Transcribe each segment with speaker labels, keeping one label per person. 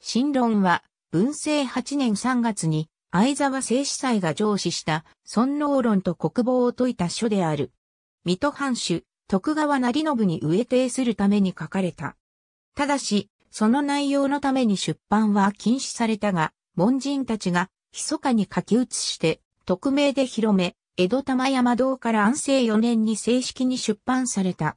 Speaker 1: 新論は、文政8年3月に、相沢正司祭が上司した、尊王論と国防を説いた書である。水戸藩主、徳川成信に植え定するために書かれた。ただし、その内容のために出版は禁止されたが、門人たちが、密かに書き写して、匿名で広め、江戸玉山堂から安政4年に正式に出版された。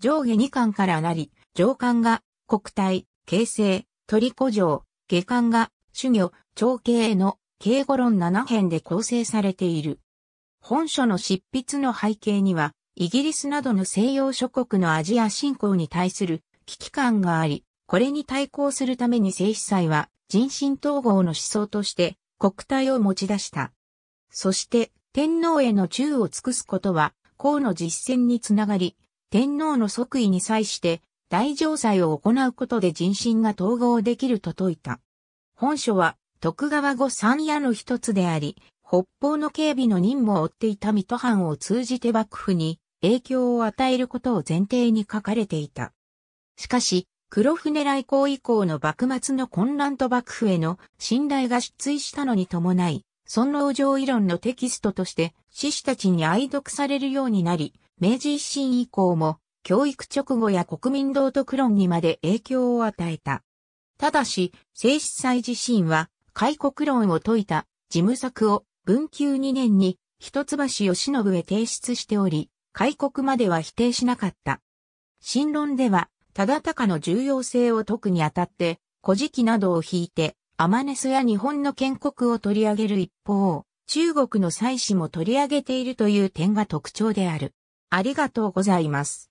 Speaker 1: 上下2巻からなり、上巻が、国体、形成、トリコ城、下巻が、主魚、長兄の、敬語論7編で構成されている。本書の執筆の背景には、イギリスなどの西洋諸国のアジア侵攻に対する危機感があり、これに対抗するために政司祭は人心統合の思想として国体を持ち出した。そして天皇への忠を尽くすことは、公の実践につながり、天皇の即位に際して大城祭を行うことで人心が統合できると説いた。本書は徳川御三夜の一つであり、北方の警備の任務を負っていた水戸藩を通じて幕府に影響を与えることを前提に書かれていた。しかし、黒船来航以降の幕末の混乱と幕府への信頼が失墜したのに伴い、尊老攘夷論のテキストとして、志士たちに愛読されるようになり、明治維新以降も教育直後や国民道徳論にまで影響を与えた。ただし、静止祭自身は、開国論を説いた、事務作を、文久2年に、一橋義信へ提出しており、開国までは否定しなかった。新論では、忠敬の重要性を解くにあたって、古事記などを引いて、アマネスや日本の建国を取り上げる一方、中国の祭祀も取り上げているという点が特徴である。ありがとうございます。